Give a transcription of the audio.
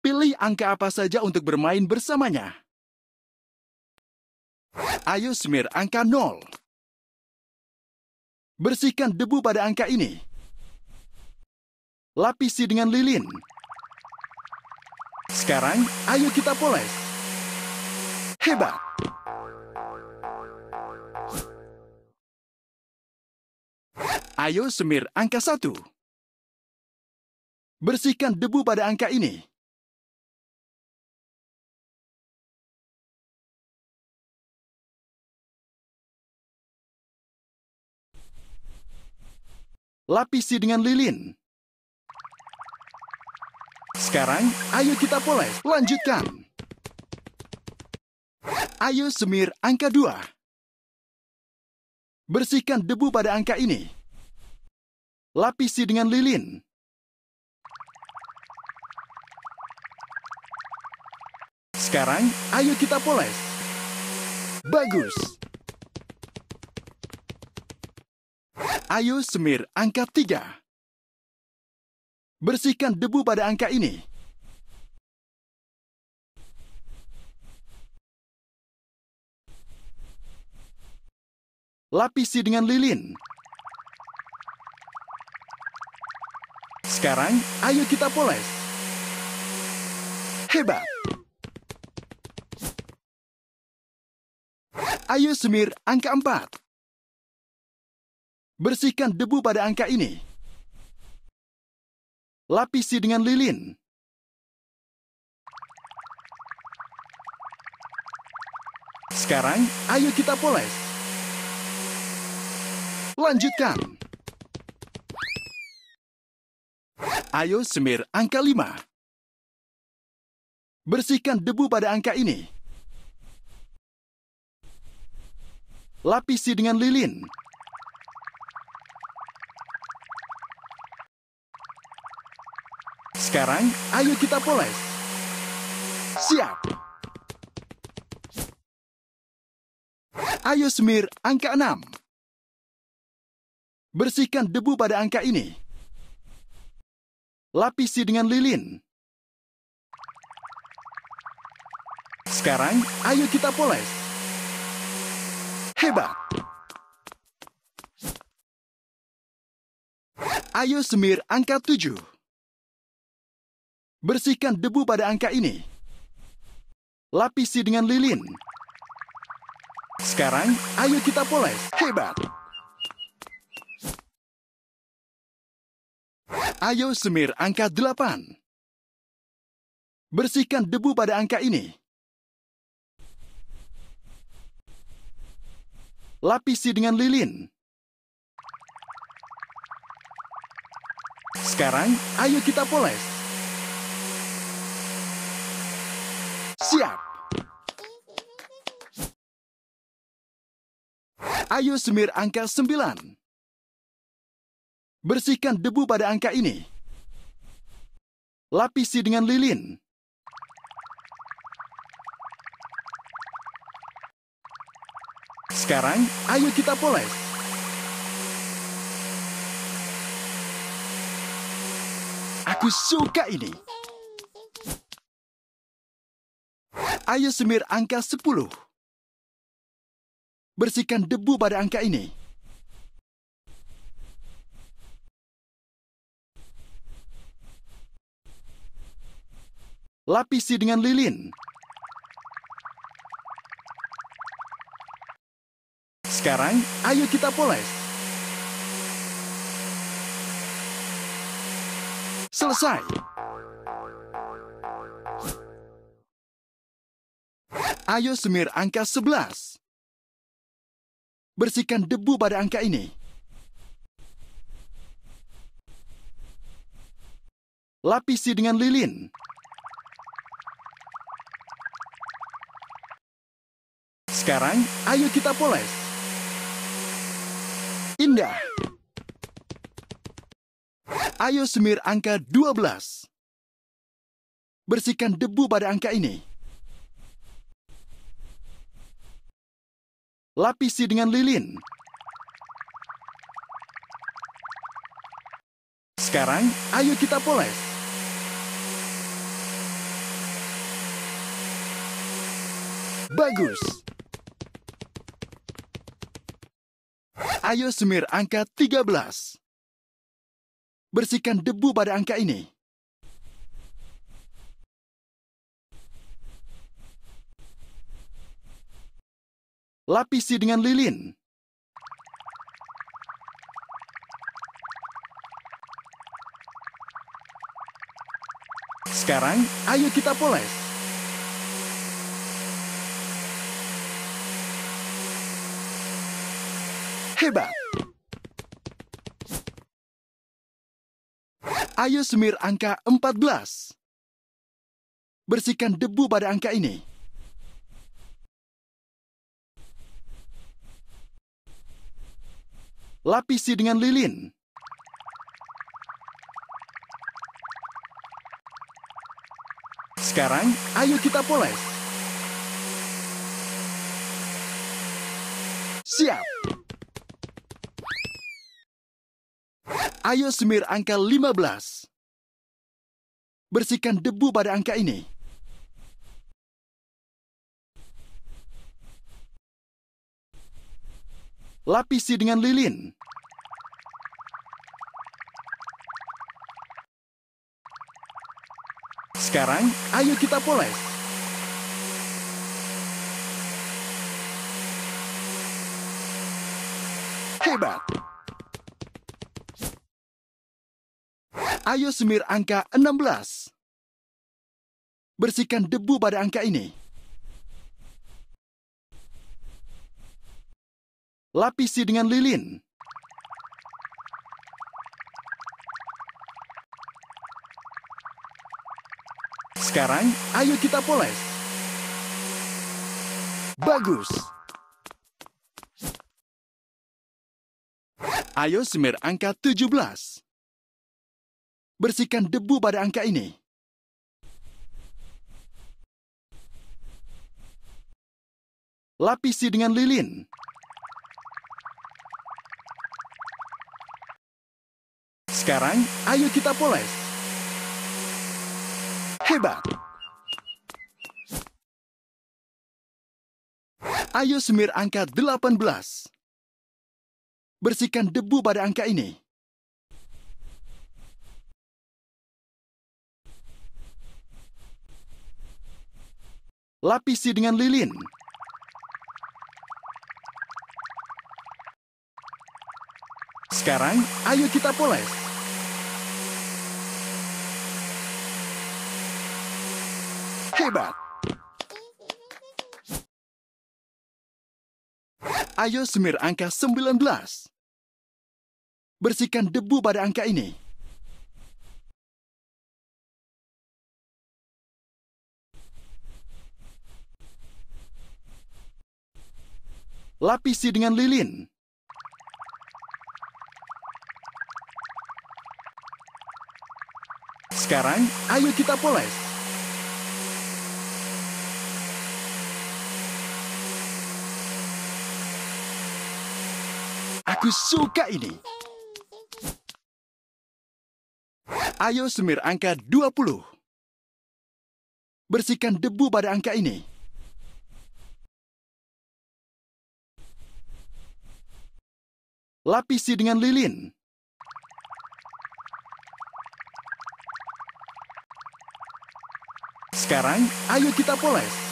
Pilih angka apa saja untuk bermain bersamanya. Ayo smear angka 0. Bersihkan debu pada angka ini. Lapisi dengan lilin. Sekarang, ayo kita poles. Hebat! Ayo semir angka 1. Bersihkan debu pada angka ini. lapisi dengan lilin. Sekarang, ayo kita poles. Lanjutkan. Ayo semir angka 2. Bersihkan debu pada angka ini. Lapisi dengan lilin. Sekarang, ayo kita poles. Bagus. Ayo semir angka 3. Bersihkan debu pada angka ini. Lapisi dengan lilin. Sekarang, ayo kita poles. Hebat! Ayo semir angka 4. Bersihkan debu pada angka ini. Lapisi dengan lilin. Sekarang, ayo kita poles. Lanjutkan. Ayo semir angka lima. Bersihkan debu pada angka ini. Lapisi dengan lilin. Sekarang, ayo kita poles. Siap. Ayo semir angka 6. Bersihkan debu pada angka ini. Lapisi dengan lilin. Sekarang, ayo kita poles. Hebat! Ayo semir angka 7. Bersihkan debu pada angka ini. Lapisi dengan lilin. Sekarang, ayo kita poles. Hebat! Ayo semir angka 8. Bersihkan debu pada angka ini. Lapisi dengan lilin. Sekarang, ayo kita poles. siap! Ayo semir angka sembilan Bersihkan debu pada angka ini. Lapisi dengan lilin. Sekarang, ayo kita poles. Aku suka ini. Ayo semir angka 10. Bersihkan debu pada angka ini. Lapisi dengan lilin. Sekarang, ayo kita poles. Selesai. Ayo semir angka 11. Bersihkan debu pada angka ini. Lapisi dengan lilin. Sekarang, ayo kita poles. Indah. Ayo semir angka 12. Bersihkan debu pada angka ini. lapisi dengan lilin. Sekarang, ayo kita poles. Bagus. Ayo semir angka 13. Bersihkan debu pada angka ini. lapisi dengan lilin. Sekarang, ayo kita poles. Hebat! Ayo semir angka 14. Bersihkan debu pada angka ini. lapisi dengan lilin. Sekarang, ayo kita poles. Siap. Ayo semir angka 15. Bersihkan debu pada angka ini. Lapisi dengan lilin. Sekarang, ayo kita poles. Hebat! Ayo semir angka 16. Bersihkan debu pada angka ini. Lapisi dengan lilin. Sekarang, ayo kita poles. Bagus. Ayo semir angka 17. Bersihkan debu pada angka ini. Lapisi dengan lilin. Sekarang, ayo kita poles. Hebat! Ayo semir angka 18. Bersihkan debu pada angka ini. Lapisi dengan lilin. Sekarang, ayo kita poles. Hebat! Ayo semir angka 19. Bersihkan debu pada angka ini. Lapisi dengan lilin. Sekarang, ayo kita poles. Aku suka ini. Ayo semir angka 20. Bersihkan debu pada angka ini. Lapisi dengan lilin. Sekarang, ayo kita poles.